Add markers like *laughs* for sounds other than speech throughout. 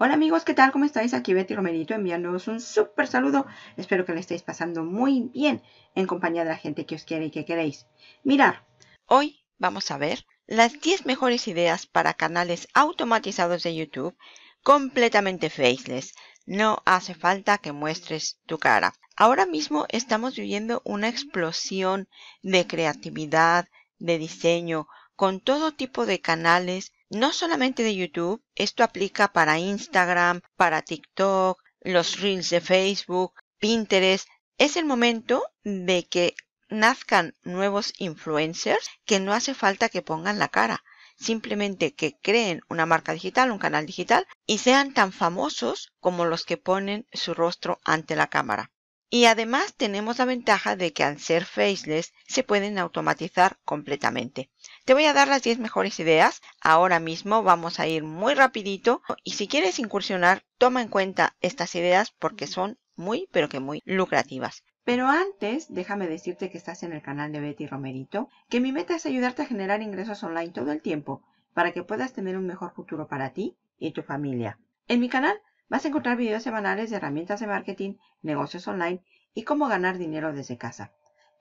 Hola amigos, ¿qué tal? ¿Cómo estáis? Aquí Betty Romerito enviándoos un súper saludo. Espero que le estéis pasando muy bien en compañía de la gente que os quiere y que queréis. Mirar, hoy vamos a ver las 10 mejores ideas para canales automatizados de YouTube completamente faceless. No hace falta que muestres tu cara. Ahora mismo estamos viviendo una explosión de creatividad, de diseño, con todo tipo de canales no solamente de YouTube, esto aplica para Instagram, para TikTok, los reels de Facebook, Pinterest. Es el momento de que nazcan nuevos influencers que no hace falta que pongan la cara, simplemente que creen una marca digital, un canal digital y sean tan famosos como los que ponen su rostro ante la cámara. Y además tenemos la ventaja de que al ser faceless se pueden automatizar completamente. Te voy a dar las 10 mejores ideas. Ahora mismo vamos a ir muy rapidito y si quieres incursionar, toma en cuenta estas ideas porque son muy pero que muy lucrativas. Pero antes, déjame decirte que estás en el canal de Betty Romerito, que mi meta es ayudarte a generar ingresos online todo el tiempo para que puedas tener un mejor futuro para ti y tu familia. En mi canal Vas a encontrar videos semanales de herramientas de marketing, negocios online y cómo ganar dinero desde casa.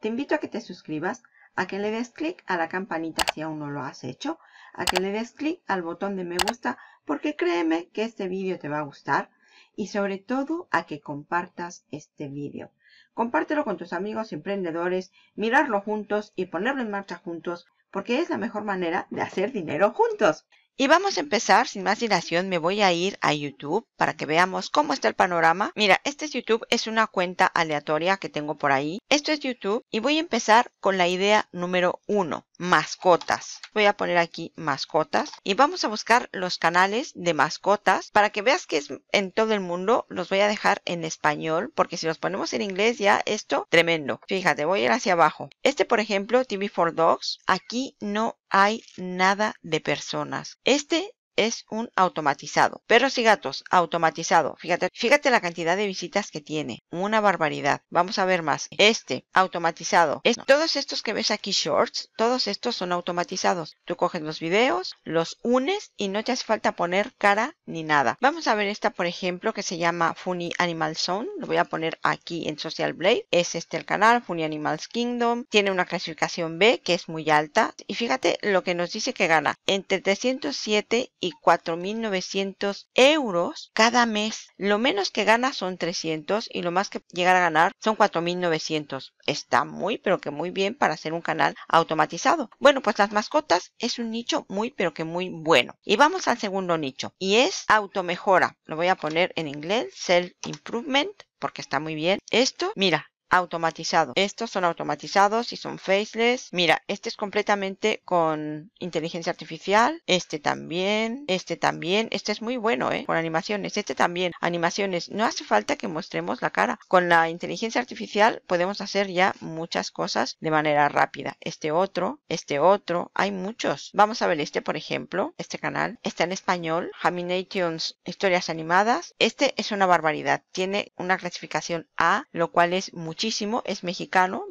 Te invito a que te suscribas, a que le des clic a la campanita si aún no lo has hecho, a que le des clic al botón de me gusta porque créeme que este vídeo te va a gustar y sobre todo a que compartas este vídeo. Compártelo con tus amigos emprendedores, mirarlo juntos y ponerlo en marcha juntos porque es la mejor manera de hacer dinero juntos. Y vamos a empezar, sin más dilación, me voy a ir a YouTube para que veamos cómo está el panorama. Mira, este es YouTube, es una cuenta aleatoria que tengo por ahí. Esto es YouTube y voy a empezar con la idea número uno, mascotas. Voy a poner aquí mascotas y vamos a buscar los canales de mascotas para que veas que es en todo el mundo. Los voy a dejar en español porque si los ponemos en inglés ya esto tremendo. Fíjate, voy a ir hacia abajo. Este, por ejemplo, TV for Dogs, aquí no hay nada de personas. Este es un automatizado. Perros y gatos, automatizado. Fíjate, fíjate la cantidad de visitas que tiene. Una barbaridad. Vamos a ver más. Este, automatizado. Es, todos estos que ves aquí shorts, todos estos son automatizados. Tú coges los videos, los unes y no te hace falta poner cara ni nada. Vamos a ver esta, por ejemplo, que se llama Funny Animal Zone. Lo voy a poner aquí en Social Blade. Es este el canal, Funny Animals Kingdom. Tiene una clasificación B que es muy alta. Y fíjate lo que nos dice que gana entre 307 y 4.900 euros cada mes. Lo menos que gana son 300 y lo más que llegar a ganar son 4.900. Está muy, pero que muy bien para hacer un canal automatizado. Bueno, pues las mascotas es un nicho muy, pero que muy bueno. Y vamos al segundo nicho y es auto mejora, Lo voy a poner en inglés, Self Improvement porque está muy bien. Esto, mira, automatizado. Estos son automatizados y son faceless. Mira, este es completamente con inteligencia artificial. Este también. Este también. Este es muy bueno, ¿eh? Con animaciones. Este también. Animaciones. No hace falta que mostremos la cara. Con la inteligencia artificial podemos hacer ya muchas cosas de manera rápida. Este otro. Este otro. Hay muchos. Vamos a ver este, por ejemplo. Este canal. Está en español. Haminations Historias Animadas. Este es una barbaridad. Tiene una clasificación A, lo cual es mucho es mexicano,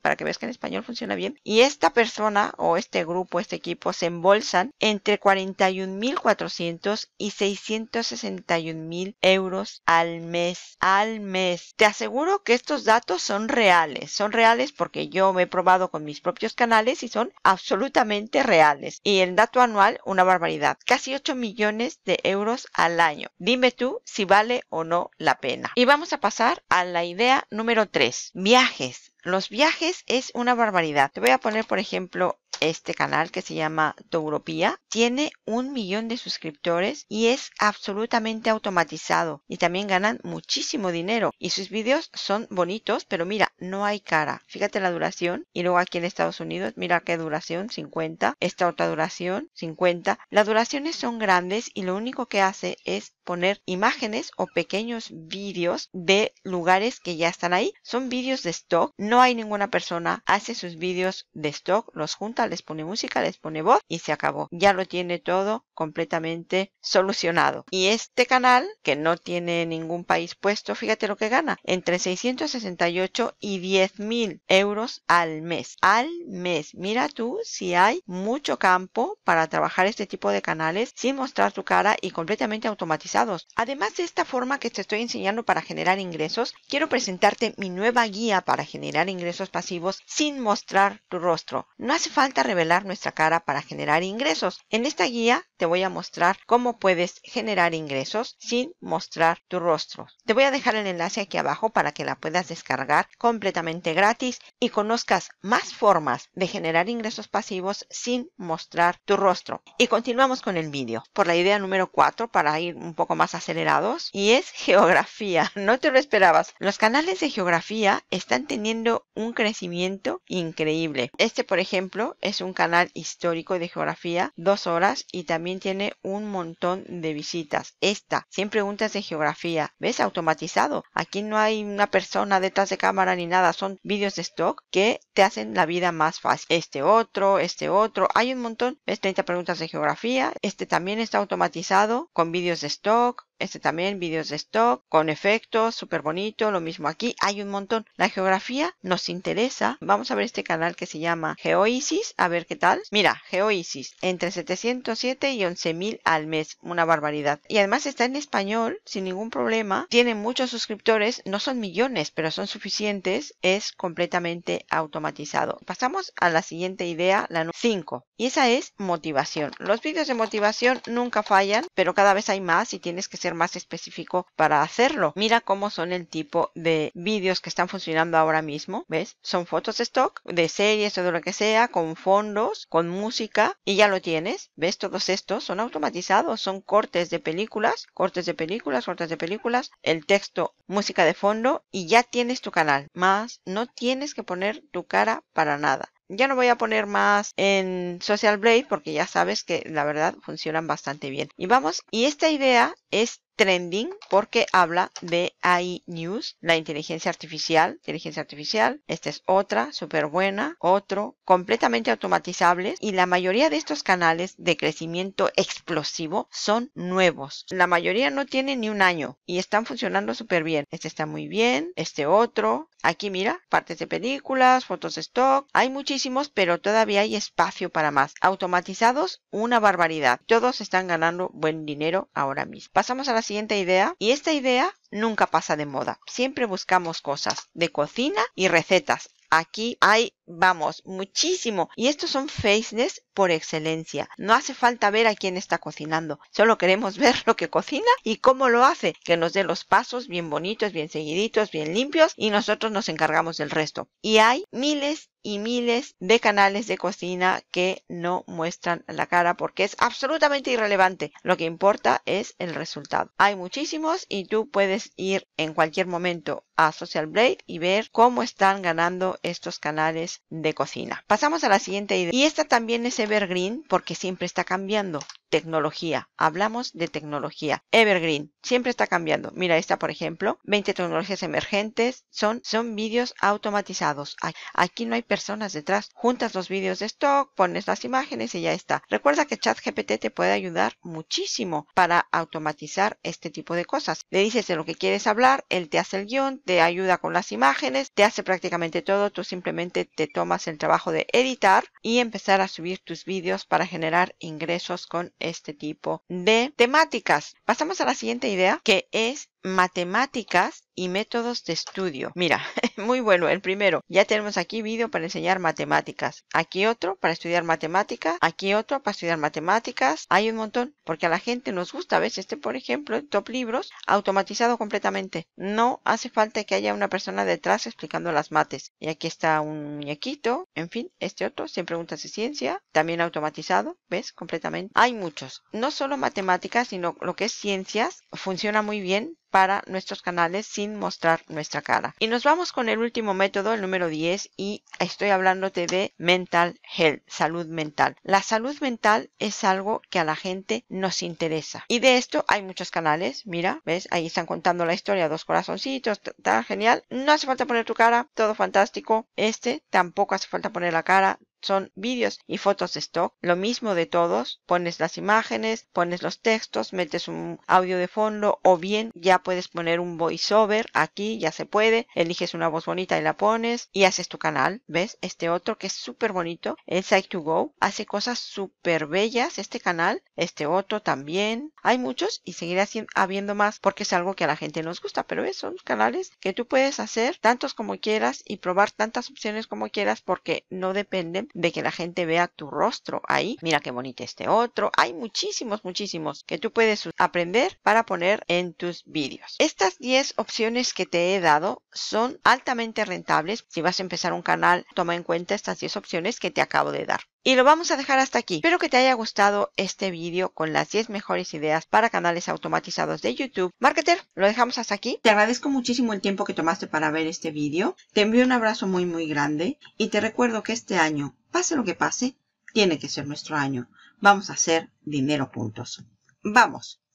para que veas que en español funciona bien. Y esta persona o este grupo, este equipo, se embolsan entre 41.400 y 661.000 euros al mes, al mes. Te aseguro que estos datos son reales, son reales porque yo me he probado con mis propios canales y son absolutamente reales. Y el dato anual, una barbaridad, casi 8 millones de euros al año. Dime tú si vale o no la pena. Y vamos a pasar a la idea número 3 viajes. Los viajes es una barbaridad. Te voy a poner, por ejemplo, este canal que se llama Touropía, tiene un millón de suscriptores y es absolutamente automatizado y también ganan muchísimo dinero y sus vídeos son bonitos, pero mira, no hay cara. Fíjate la duración y luego aquí en Estados Unidos, mira qué duración, 50, esta otra duración, 50. Las duraciones son grandes y lo único que hace es poner imágenes o pequeños vídeos de lugares que ya están ahí. Son vídeos de stock, no hay ninguna persona, hace sus vídeos de stock, los junta les pone música, les pone voz y se acabó. Ya lo tiene todo completamente solucionado. Y este canal, que no tiene ningún país puesto, fíjate lo que gana, entre 668 y 10 mil euros al mes. Al mes. Mira tú si hay mucho campo para trabajar este tipo de canales sin mostrar tu cara y completamente automatizados. Además de esta forma que te estoy enseñando para generar ingresos, quiero presentarte mi nueva guía para generar ingresos pasivos sin mostrar tu rostro. No hace falta revelar nuestra cara para generar ingresos. En esta guía te voy a mostrar cómo puedes generar ingresos sin mostrar tu rostro. Te voy a dejar el enlace aquí abajo para que la puedas descargar completamente gratis y conozcas más formas de generar ingresos pasivos sin mostrar tu rostro. Y continuamos con el vídeo por la idea número 4 para ir un poco más acelerados y es geografía. *laughs* No te lo esperabas. Los canales de geografía están teniendo un crecimiento increíble. Este, por ejemplo, es un canal histórico de geografía, dos horas y también tiene un montón de visitas. Esta, 100 preguntas de geografía. ¿Ves? Automatizado. Aquí no hay una persona detrás de cámara ni nada. Son vídeos de stock que te hacen la vida más fácil. Este otro, este otro. Hay un montón. ¿Ves? 30 preguntas de geografía. Este también está automatizado con vídeos de stock, este también, vídeos de stock, con efectos, súper bonito, lo mismo aquí, hay un montón. La geografía nos interesa. Vamos a ver este canal que se llama Geoisis, a ver qué tal. Mira, Geoisis, entre 707 y 11.000 al mes, una barbaridad. Y además está en español, sin ningún problema. Tiene muchos suscriptores, no son millones, pero son suficientes. Es completamente automatizado. Pasamos a la siguiente idea, la 5. Y esa es motivación. Los vídeos de motivación nunca fallan, pero cada vez hay más y tienes que ser más específico para hacerlo. Mira cómo son el tipo de vídeos que están funcionando ahora mismo, ¿ves? Son fotos de stock, de series o de lo que sea, con fondos, con música y ya lo tienes. ¿Ves? Todos estos son automatizados, son cortes de películas, cortes de películas, cortes de películas, el texto, música de fondo y ya tienes tu canal. Más, no tienes que poner tu cara para nada. Ya no voy a poner más en Social Blade porque ya sabes que la verdad funcionan bastante bien. Y vamos, y esta idea es trending porque habla de AI News, la inteligencia artificial, inteligencia artificial, esta es otra, súper buena, otro, completamente automatizables y la mayoría de estos canales de crecimiento explosivo son nuevos. La mayoría no tiene ni un año y están funcionando súper bien. Este está muy bien, este otro, Aquí mira, partes de películas, fotos de stock, hay muchísimos, pero todavía hay espacio para más. Automatizados, una barbaridad. Todos están ganando buen dinero ahora mismo. Pasamos a las siguiente idea y esta idea nunca pasa de moda. Siempre buscamos cosas de cocina y recetas. Aquí hay vamos, muchísimo. Y estos son faceless por excelencia. No hace falta ver a quién está cocinando. Solo queremos *laughs* ver lo que cocina y cómo lo hace. Que nos dé los pasos bien bonitos, bien seguiditos, bien limpios y nosotros nos encargamos del resto. Y hay miles y miles de canales de cocina que no muestran la cara porque es absolutamente irrelevante. Lo que importa es el resultado. Hay muchísimos y tú puedes ir en cualquier momento a Social Blade y ver cómo están ganando estos canales de cocina. Pasamos a la siguiente idea. Y esta también es evergreen porque siempre está cambiando tecnología. Hablamos de tecnología. Evergreen siempre está cambiando. Mira esta, por ejemplo, 20 tecnologías emergentes son, son vídeos automatizados. Aquí no hay personas detrás. Juntas los vídeos de stock, pones las imágenes y ya está. Recuerda que ChatGPT te puede ayudar muchísimo para automatizar este tipo de cosas. Le dices de lo que quieres hablar, él te hace el guión, te ayuda con las imágenes, te hace prácticamente todo. Tú simplemente te tomas el trabajo de editar y empezar a subir tus vídeos para generar ingresos con este tipo de temáticas. Pasamos a la siguiente idea, que es matemáticas y métodos de estudio. Mira, *laughs* muy bueno el primero. Ya tenemos aquí vídeo para enseñar matemáticas. Aquí otro para estudiar matemáticas. Aquí otro para estudiar matemáticas. Hay un montón porque a la gente nos gusta. ¿Ves? Este, por ejemplo, Top Libros, automatizado completamente. No hace falta que haya una persona detrás explicando las mates. Y aquí está un muñequito. En fin, este otro, sin preguntas de ciencia. También automatizado. ¿Ves? Completamente. Hay muchos. No solo matemáticas, sino lo que es ciencias. Funciona muy bien para nuestros canales sin mostrar nuestra cara. Y nos vamos con el último método, el número 10, y estoy hablándote de mental health, salud mental. La salud mental es algo que a la gente nos interesa. Y de esto hay muchos canales, mira, ¿ves? Ahí están contando la historia, dos corazoncitos, está genial. No hace falta poner tu cara, todo fantástico. Este tampoco hace falta poner la cara, son vídeos y fotos de stock, lo mismo de todos, pones las imágenes, pones los textos, metes un audio de fondo o bien ya puedes poner un voiceover aquí, ya se puede, eliges una voz bonita y la pones y haces tu canal, ¿ves? Este otro que es súper bonito, el Site2Go, hace cosas súper bellas este canal, este otro también, hay muchos y seguirá habiendo más porque es algo que a la gente nos gusta, pero son canales que tú puedes hacer tantos como quieras y probar tantas opciones como quieras porque no dependen de que la gente vea tu rostro ahí. Mira qué bonito este otro. Hay muchísimos, muchísimos que tú puedes aprender para poner en tus vídeos. Estas 10 opciones que te he dado son altamente rentables. Si vas a empezar un canal, toma en cuenta estas 10 opciones que te acabo de dar. Y lo vamos a dejar hasta aquí. Espero que te haya gustado este vídeo con las 10 mejores ideas para canales automatizados de YouTube. Marketer, lo dejamos hasta aquí. Te agradezco muchísimo el tiempo que tomaste para ver este vídeo. Te envío un abrazo muy muy grande y te recuerdo que este año, pase lo que pase, tiene que ser nuestro año. Vamos a hacer dinero juntos. ¡Vamos!